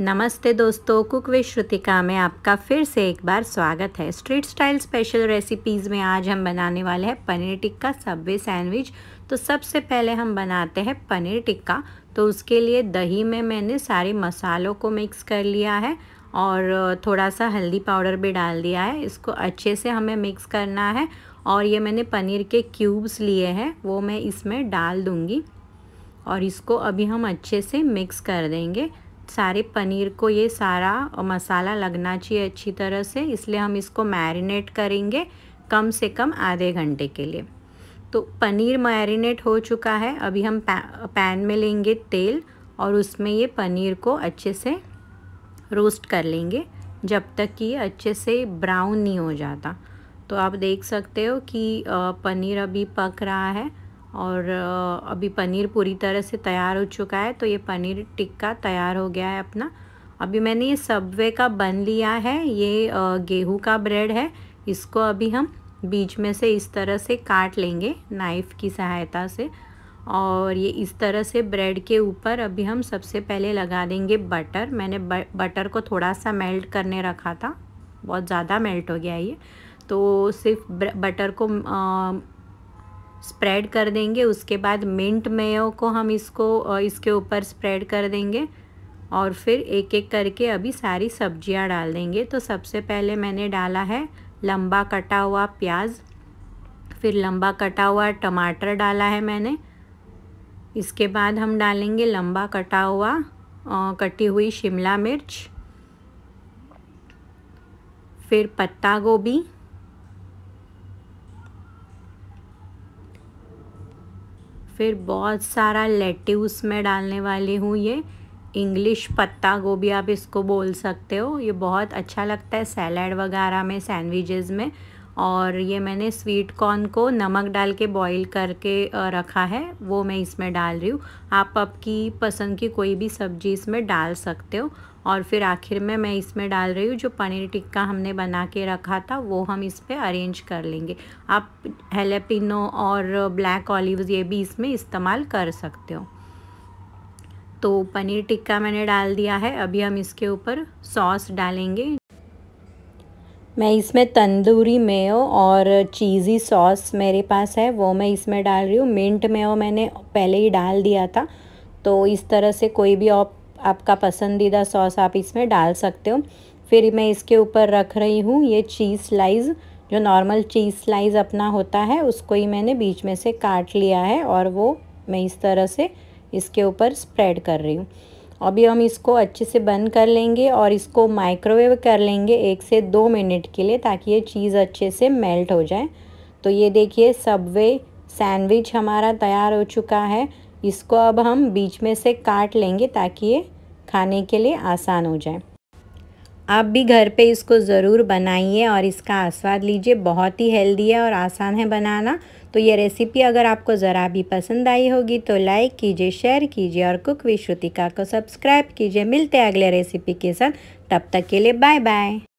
नमस्ते दोस्तों cook with Shrutika में आपका फिर से एक बार स्वागत है स्ट्रीट स्टाइल स्पेशल रेसिपीज़ में आज हम बनाने वाले हैं पनीर टिक्का सब्वे सैंडविच तो सबसे पहले हम बनाते हैं पनीर टिक्का तो उसके लिए दही में मैंने सारे मसालों को मिक्स कर लिया है और थोड़ा सा हल्दी पाउडर भी डाल दिया है इसको अच्छे से हमें मिक्स करना है और ये मैंने पनीर के क्यूब्स लिए हैं वो मैं इसमें डाल दूँगी और इसको अभी हम अच्छे से मिक्स कर देंगे सारे पनीर को ये सारा मसाला लगना चाहिए अच्छी तरह से इसलिए हम इसको मैरिनेट करेंगे कम से कम आधे घंटे के लिए तो पनीर मैरिनेट हो चुका है अभी हम पैन में लेंगे तेल और उसमें ये पनीर को अच्छे से रोस्ट कर लेंगे जब तक कि ये अच्छे से ब्राउन नहीं हो जाता तो आप देख सकते हो कि पनीर अभी पक रहा है और अभी पनीर पूरी तरह से तैयार हो चुका है तो ये पनीर टिक्का तैयार हो गया है अपना अभी मैंने ये सबवे का बन लिया है ये गेहूं का ब्रेड है इसको अभी हम बीच में से इस तरह से काट लेंगे नाइफ़ की सहायता से और ये इस तरह से ब्रेड के ऊपर अभी हम सबसे पहले लगा देंगे बटर मैंने बटर को थोड़ा सा मेल्ट करने रखा था बहुत ज़्यादा मेल्ट हो गया ये तो सिर्फ बटर को स्प्रेड कर देंगे उसके बाद मिंट मेयो को हम इसको इसके ऊपर स्प्रेड कर देंगे और फिर एक एक करके अभी सारी सब्जियां डाल देंगे तो सबसे पहले मैंने डाला है लंबा कटा हुआ प्याज फिर लंबा कटा हुआ टमाटर डाला है मैंने इसके बाद हम डालेंगे लंबा कटा हुआ कटी हुई शिमला मिर्च फिर पत्ता गोभी फिर बहुत सारा लेट्यूस मैं डालने वाली हूँ ये इंग्लिश पत्ता गोभी आप इसको बोल सकते हो ये बहुत अच्छा लगता है सैलड वगैरह में सैंडविचेस में और ये मैंने स्वीट कॉर्न को नमक डाल के बॉईल करके रखा है वो मैं इसमें डाल रही हूँ आप आपकी पसंद की कोई भी सब्ज़ी इसमें डाल सकते हो और फिर आखिर में मैं इसमें डाल रही हूँ जो पनीर टिक्का हमने बना के रखा था वो हम इस पर अरेंज कर लेंगे आप हेलेपिनो और ब्लैक ऑलिव ये भी इसमें इस्तेमाल कर सकते हो तो पनीर टिक्का मैंने डाल दिया है अभी हम इसके ऊपर सॉस डालेंगे मैं इसमें तंदूरी मेयो और चीज़ी सॉस मेरे पास है वो मैं इसमें डाल रही हूँ मिंट मेयो मैंने पहले ही डाल दिया था तो इस तरह से कोई भी आप आपका पसंदीदा सॉस आप इसमें डाल सकते हो फिर मैं इसके ऊपर रख रही हूँ ये चीज़ स्लाइस जो नॉर्मल चीज़ स्लाइस अपना होता है उसको ही मैंने बीच में से काट लिया है और वो मैं इस तरह से इसके ऊपर स्प्रेड कर रही हूँ अभी हम इसको अच्छे से बंद कर लेंगे और इसको माइक्रोवेव कर लेंगे एक से दो मिनट के लिए ताकि ये चीज़ अच्छे से मेल्ट हो जाए तो ये देखिए सबवे सैंडविच हमारा तैयार हो चुका है इसको अब हम बीच में से काट लेंगे ताकि ये खाने के लिए आसान हो जाए आप भी घर पे इसको ज़रूर बनाइए और इसका आस्वाद लीजिए बहुत ही हेल्दी है और आसान है बनाना तो ये रेसिपी अगर आपको ज़रा भी पसंद आई होगी तो लाइक कीजिए शेयर कीजिए और कुक विश्रुतिका को सब्सक्राइब कीजिए मिलते हैं अगले रेसिपी के साथ तब तक के लिए बाय बाय